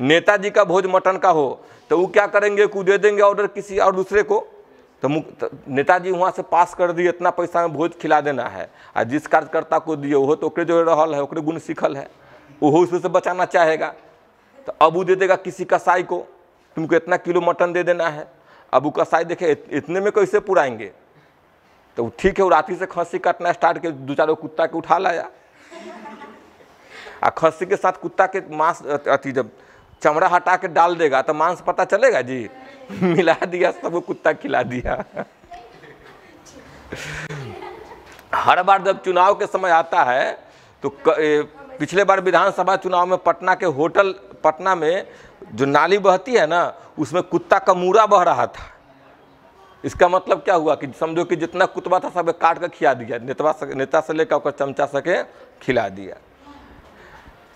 नेताजी का भोज मटन का हो तो वो क्या करेंगे को दे देंगे ऑर्डर किसी और दूसरे को तो, तो, नेताजी वहाँ से पास कर दिए इतना पैसा में भोज खिला देना है आ जिस कार्यकर्ता को दिए वह तो जो रहा है ओकरे गुण सीखल है वह उसमें से बचाना चाहेगा तो अब वो दे देगा किसी कसाई को तुमको इतना किलो मटन दे देना है अब वो कसाई देखे इतने में कैसे पुराएंगे तो ठीक है वो रात से खांसी काटना स्टार्ट के दो चार कुत्ता के उठा लाया आ खांसी के साथ कुत्ता के मांस अति जब चमड़ा हटा के डाल देगा तो मांस पता चलेगा जी मिला दिया सबको कुत्ता खिला दिया हर बार जब चुनाव के समय आता है तो पिछले बार विधानसभा चुनाव में पटना के होटल पटना में जो नाली बहती है ना उसमें कुत्ता का मूरा बह रहा था इसका मतलब क्या हुआ कि समझो कि जितना कुतबा था सब काट कर खिला दिया नेतवा नेता से लेकर ओकर चमचा सके खिला दिया